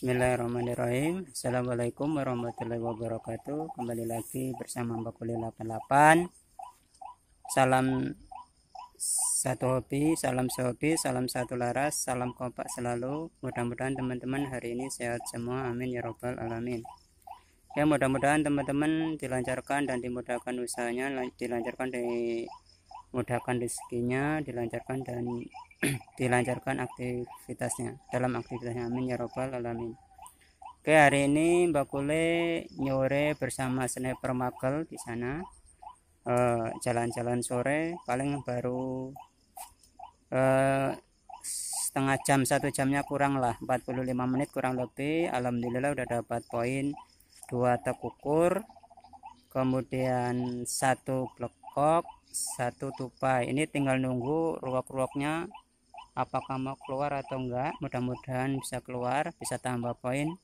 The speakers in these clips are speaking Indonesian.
Bismillahirrahmanirrahim Assalamualaikum warahmatullahi wabarakatuh Kembali lagi bersama Mbak Kuli 88 Salam satu hobi, salam sehobi, salam satu laras, salam kompak selalu Mudah-mudahan teman-teman hari ini sehat semua Amin ya robbal alamin Ya mudah-mudahan teman-teman dilancarkan dan dimudahkan usahanya Dilancarkan mudahkan rezekinya Dilancarkan dan dilancarkan aktivitasnya dalam aktivitasnya amin ya robbal alamin oke hari ini Mbak Kule nyore bersama sniper makel di sana eh, jalan-jalan uh, sore paling baru uh, setengah jam satu jamnya kurang lah 45 menit kurang lebih Alhamdulillah udah dapat poin dua tekukur kemudian satu blekok satu tupai ini tinggal nunggu ruak-ruaknya apakah mau keluar atau enggak mudah-mudahan bisa keluar bisa tambah poin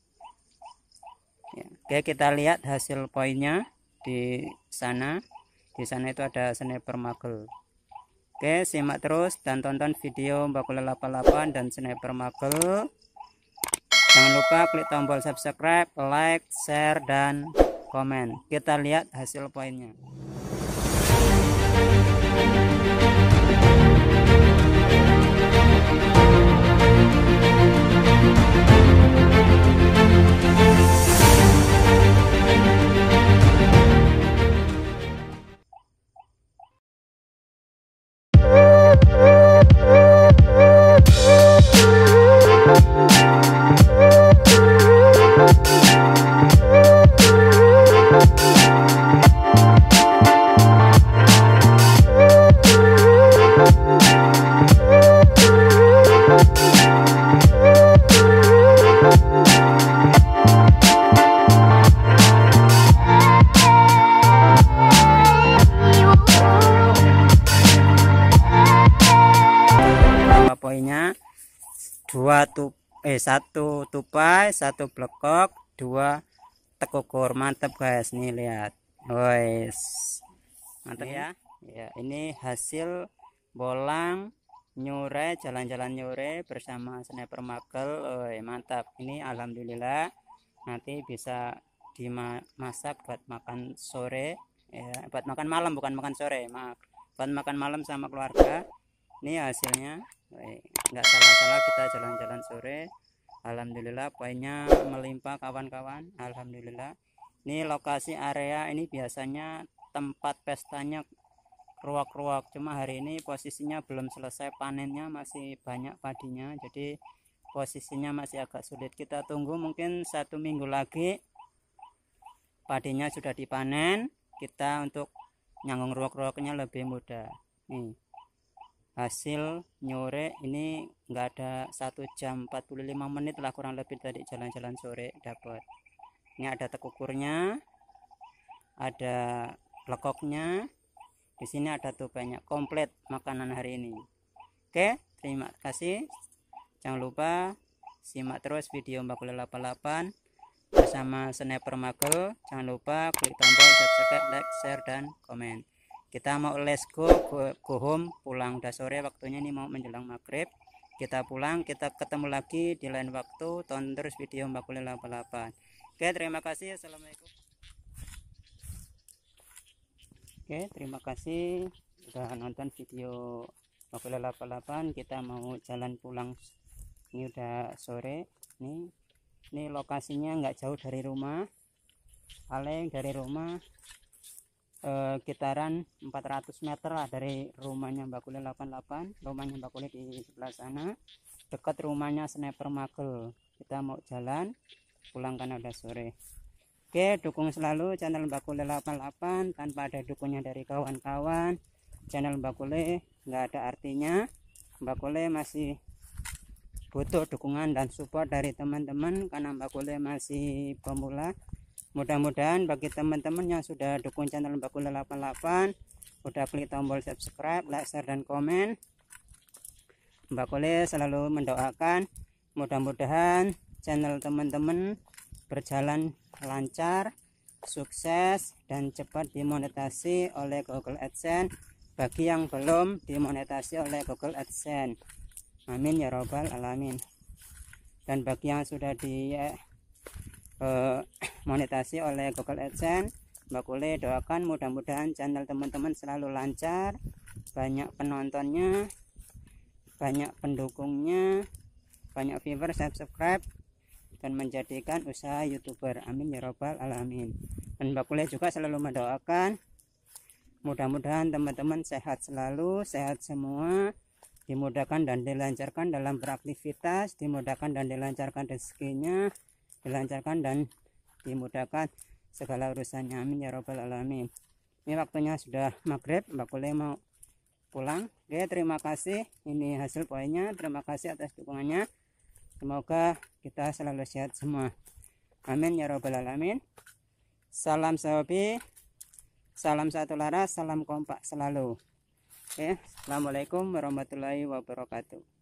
ya. oke kita lihat hasil poinnya di sana di sana itu ada sniper magel oke simak terus dan tonton video bakul 88 dan sniper magel jangan lupa klik tombol subscribe like share dan komen kita lihat hasil poinnya dua tup eh satu tupai satu blekok dua tekukur mantap guys nih lihat guys mantap ya ya ini hasil bolang nyure jalan-jalan nyure bersama sniper makel Oi, mantap ini alhamdulillah nanti bisa dimasak buat makan sore ya buat makan malam bukan makan sore maaf buat makan malam sama keluarga ini hasilnya woi nggak salah-salah kita jalan-jalan sore Alhamdulillah poinnya melimpah kawan-kawan Alhamdulillah ini lokasi area ini biasanya tempat pestanya ruak-ruak cuma hari ini posisinya belum selesai panennya masih banyak padinya jadi posisinya masih agak sulit kita tunggu mungkin satu minggu lagi padinya sudah dipanen kita untuk nyanggung ruak-ruaknya lebih mudah nih hasil nyore ini enggak ada satu jam 45 menit lah kurang lebih tadi jalan-jalan sore dapat ini ada tekukurnya ada lekoknya di sini ada tuh banyak komplit makanan hari ini oke terima kasih jangan lupa simak terus video Mbak kulit 88 bersama Sniper Magel jangan lupa klik tombol subscribe like share dan komen kita mau let's go go home pulang udah sore waktunya nih mau menjelang maghrib kita pulang kita ketemu lagi di lain waktu tonton terus video Mbak Kuli 88 oke terima kasih assalamualaikum oke terima kasih sudah nonton video Mbak Kuli 88 kita mau jalan pulang ini udah sore nih ini lokasinya nggak jauh dari rumah paling dari rumah eh, kitaran 400 meter lah dari rumahnya Mbak Kule 88 rumahnya Mbak Kule di sebelah sana dekat rumahnya sniper Makel. kita mau jalan pulang karena udah sore oke dukung selalu channel Mbak Kule 88 tanpa ada dukungnya dari kawan-kawan channel Mbak Kule nggak ada artinya Mbak Kule masih butuh dukungan dan support dari teman-teman karena Mbak Kule masih pemula mudah-mudahan bagi teman-teman yang sudah dukung channel Mbak Kula 88 udah klik tombol subscribe like share dan komen Mbak Kule selalu mendoakan mudah-mudahan channel teman-teman berjalan lancar sukses dan cepat dimonetasi oleh Google AdSense bagi yang belum dimonetasi oleh Google AdSense. Amin ya robbal alamin. Dan bagi yang sudah di Eh, monetasi oleh Google AdSense Mbak Kule doakan mudah-mudahan channel teman-teman selalu lancar banyak penontonnya banyak pendukungnya banyak viewer subscribe dan menjadikan usaha youtuber amin ya robbal alamin dan Mbak Kule juga selalu mendoakan mudah-mudahan teman-teman sehat selalu sehat semua dimudahkan dan dilancarkan dalam beraktivitas dimudahkan dan dilancarkan rezekinya dilancarkan dan dimudahkan segala urusannya amin ya robbal alamin ini waktunya sudah maghrib mbak kule mau pulang oke terima kasih ini hasil poinnya terima kasih atas dukungannya semoga kita selalu sehat semua amin ya robbal alamin salam sahabi salam satu laras salam kompak selalu oke assalamualaikum warahmatullahi wabarakatuh